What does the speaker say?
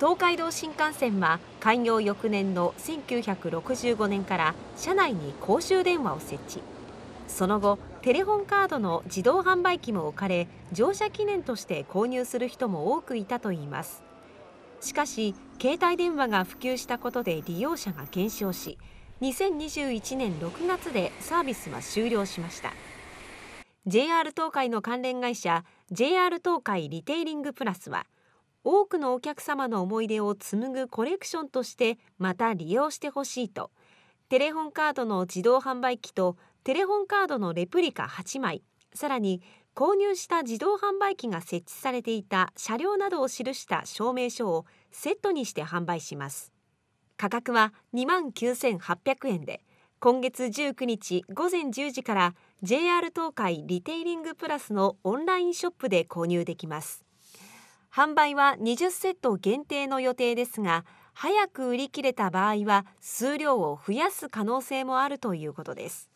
東海道新幹線は開業翌年の1965年から車内に公衆電話を設置その後テレホンカードの自動販売機も置かれ乗車記念として購入する人も多くいたといいますしかし携帯電話が普及したことで利用者が減少し2021年6月でサービスは終了しました JR 東海の関連会社 JR 東海リテイリングプラスは「多くのお客様の思い出を紡ぐコレクションとしてまた利用してほしいとテレホンカードの自動販売機とテレホンカードのレプリカ8枚さらに購入した自動販売機が設置されていた車両などを記した証明書をセットにして販売します価格は2万9800円で今月19日午前10時から JR 東海リテイリングプラスのオンラインショップで購入できます販売は20セット限定の予定ですが早く売り切れた場合は数量を増やす可能性もあるということです